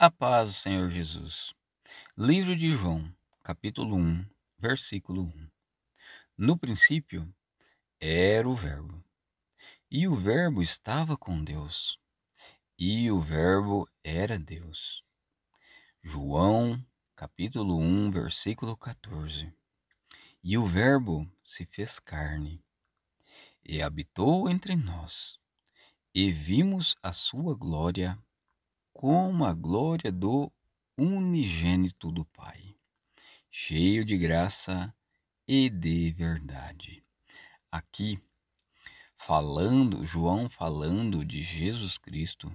A paz do Senhor Jesus. Livro de João, capítulo 1, versículo 1. No princípio era o Verbo, e o Verbo estava com Deus, e o Verbo era Deus. João, capítulo 1, versículo 14. E o Verbo se fez carne, e habitou entre nós, e vimos a sua glória com a glória do unigênito do Pai, cheio de graça e de verdade. Aqui, falando, João falando de Jesus Cristo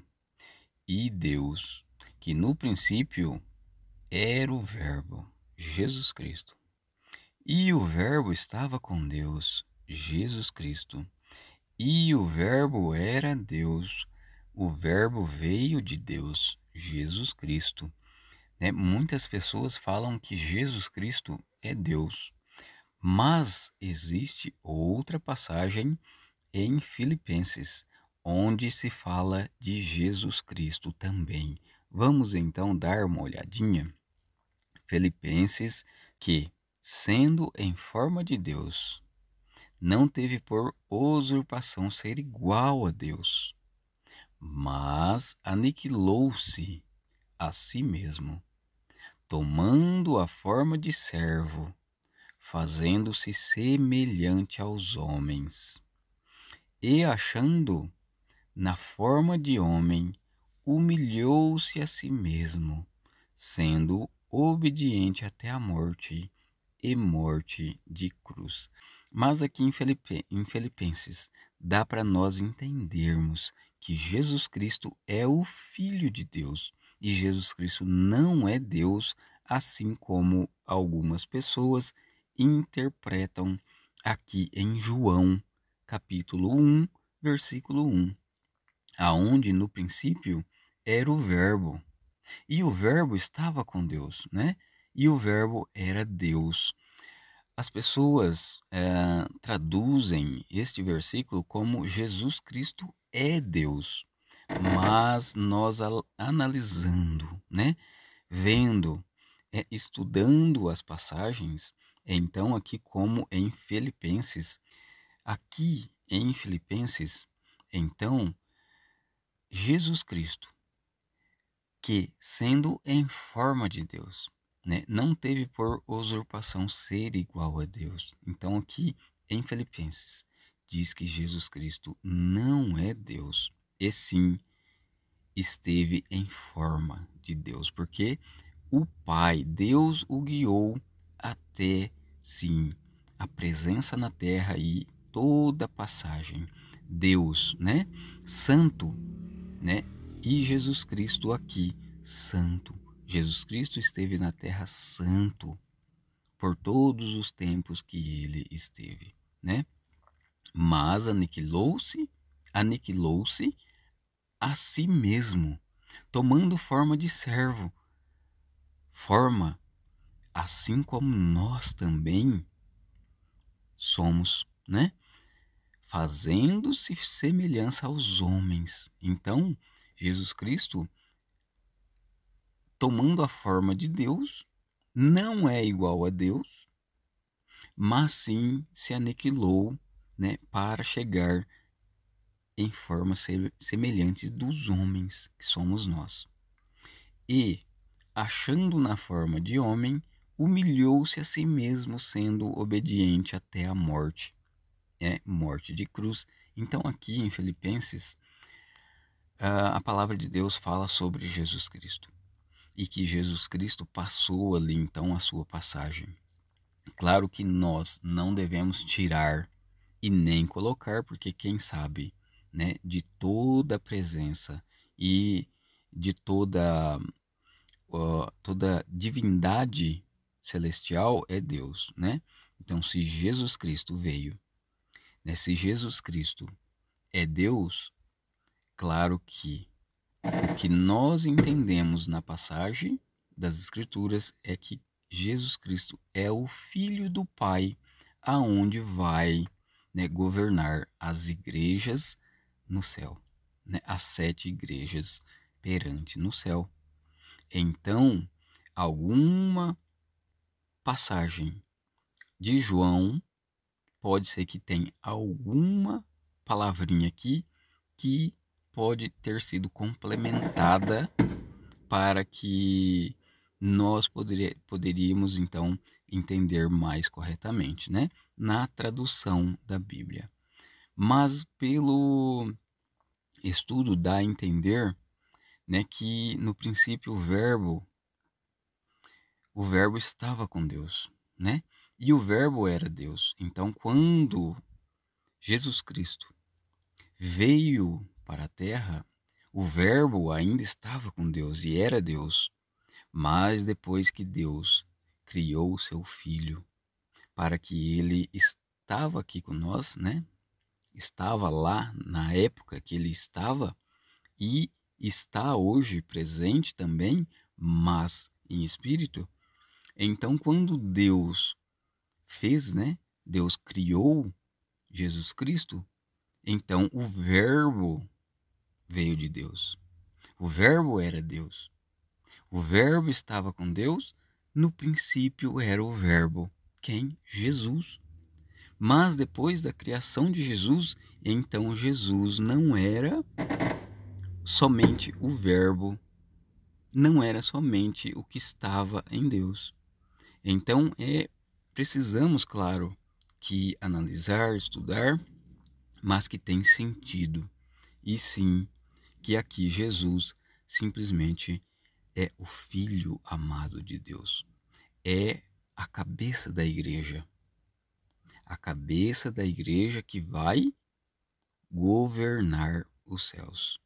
e Deus, que no princípio era o Verbo, Jesus Cristo. E o Verbo estava com Deus, Jesus Cristo. E o Verbo era Deus. O Verbo veio de Deus, Jesus Cristo. Né? Muitas pessoas falam que Jesus Cristo é Deus. Mas existe outra passagem em Filipenses, onde se fala de Jesus Cristo também. Vamos então dar uma olhadinha. Filipenses, que, sendo em forma de Deus, não teve por usurpação ser igual a Deus, mas aniquilou-se a si mesmo, tomando a forma de servo, fazendo-se semelhante aos homens. E achando na forma de homem, humilhou-se a si mesmo, sendo obediente até a morte e morte de cruz. Mas aqui em, Filipenses dá para nós entendermos que Jesus Cristo é o Filho de Deus e Jesus Cristo não é Deus, assim como algumas pessoas interpretam aqui em João, capítulo 1, versículo 1, aonde no princípio era o Verbo e o Verbo estava com Deus, né? E o Verbo era Deus. As pessoas é, traduzem este versículo como Jesus Cristo é Deus, mas nós analisando, né, vendo, é, estudando as passagens, é então aqui como em Filipenses, aqui em Filipenses, então Jesus Cristo, que sendo em forma de Deus, né, não teve por usurpação ser igual a Deus. Então aqui em Filipenses diz que Jesus Cristo não é Deus, e sim esteve em forma de Deus, porque o Pai, Deus o guiou até sim a presença na terra e toda a passagem. Deus, né? Santo, né? E Jesus Cristo aqui, santo. Jesus Cristo esteve na terra santo por todos os tempos que ele esteve, né? mas aniquilou-se, aniquilou-se a si mesmo, tomando forma de servo. Forma, assim como nós também somos, né? Fazendo-se semelhança aos homens. Então, Jesus Cristo, tomando a forma de Deus, não é igual a Deus, mas sim se aniquilou né, para chegar em formas semelhantes dos homens que somos nós. E, achando na forma de homem, humilhou-se a si mesmo, sendo obediente até a morte. É morte de cruz. Então, aqui em Filipenses, ah, a palavra de Deus fala sobre Jesus Cristo e que Jesus Cristo passou ali então a sua passagem. Claro que nós não devemos tirar e nem colocar, porque quem sabe, né, de toda a presença e de toda uh, toda divindade celestial é Deus, né? Então, se Jesus Cristo veio, né, se Jesus Cristo é Deus, claro que o que nós entendemos na passagem das Escrituras é que Jesus Cristo é o Filho do Pai, aonde vai né, governar as igrejas no céu, né, as sete igrejas perante no céu. Então, alguma passagem de João pode ser que tenha alguma palavrinha aqui que pode ter sido complementada para que nós poderíamos então entender mais corretamente, né? Na tradução da Bíblia. Mas pelo estudo dá a entender, né, que no princípio o verbo o verbo estava com Deus, né? E o verbo era Deus. Então, quando Jesus Cristo veio para a terra, o verbo ainda estava com Deus e era Deus. Mas depois que Deus criou o seu filho para que ele estava aqui com nós, né? Estava lá na época que ele estava e está hoje presente também, mas em espírito. Então, quando Deus fez, né? Deus criou Jesus Cristo, então o Verbo veio de Deus. O Verbo era Deus. O Verbo estava com Deus no princípio era o Verbo. Quem? Jesus. Mas depois da criação de Jesus, então Jesus não era somente o Verbo, não era somente o que estava em Deus. Então é precisamos, claro, que analisar, estudar, mas que tem sentido. E sim, que aqui Jesus simplesmente é o Filho amado de Deus, é a cabeça da igreja. A cabeça da igreja que vai governar os céus.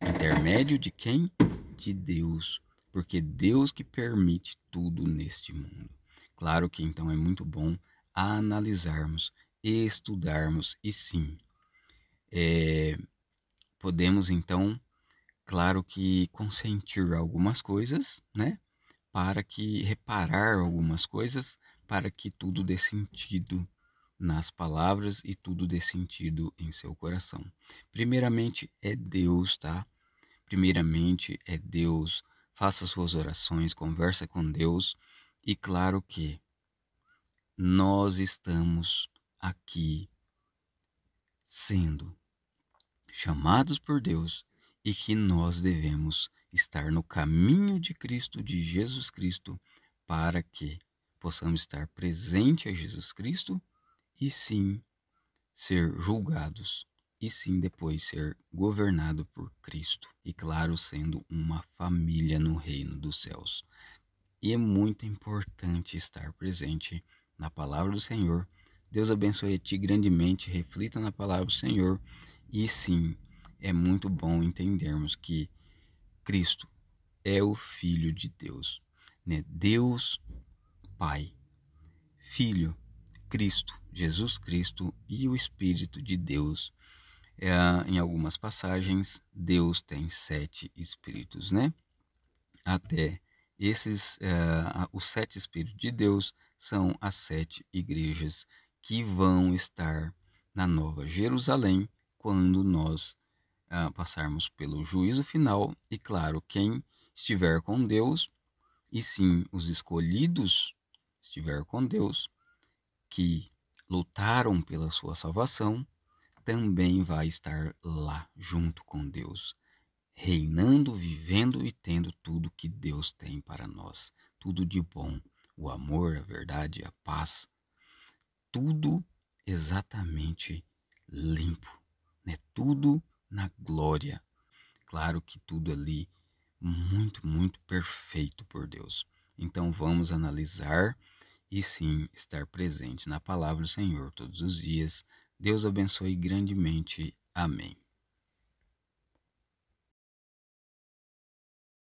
Intermédio de quem? De Deus, porque é Deus que permite tudo neste mundo. Claro que então é muito bom analisarmos, estudarmos e sim, é, podemos então Claro que consentir algumas coisas, né? Para que reparar algumas coisas, para que tudo dê sentido nas palavras e tudo dê sentido em seu coração. Primeiramente é Deus, tá? Primeiramente é Deus. Faça suas orações, conversa com Deus e claro que nós estamos aqui sendo chamados por Deus e que nós devemos estar no caminho de Cristo, de Jesus Cristo, para que possamos estar presente a Jesus Cristo e sim ser julgados e sim depois ser governado por Cristo e claro sendo uma família no reino dos céus. E é muito importante estar presente na palavra do Senhor. Deus abençoe te grandemente, reflita na palavra do Senhor e sim é muito bom entendermos que Cristo é o Filho de Deus. Né? Deus, Pai, Filho, Cristo, Jesus Cristo e o Espírito de Deus. É, em algumas passagens, Deus tem sete espíritos, né? Até esses, é, os sete espíritos de Deus são as sete igrejas que vão estar na Nova Jerusalém quando nós passarmos pelo juízo final, e claro, quem estiver com Deus, e sim os escolhidos estiver com Deus, que lutaram pela sua salvação, também vai estar lá junto com Deus, reinando, vivendo e tendo tudo que Deus tem para nós, tudo de bom, o amor, a verdade, a paz, tudo exatamente limpo, né? Tudo na glória. Claro que tudo ali muito, muito perfeito por Deus. Então vamos analisar e sim estar presente na palavra do Senhor todos os dias. Deus abençoe grandemente. Amém.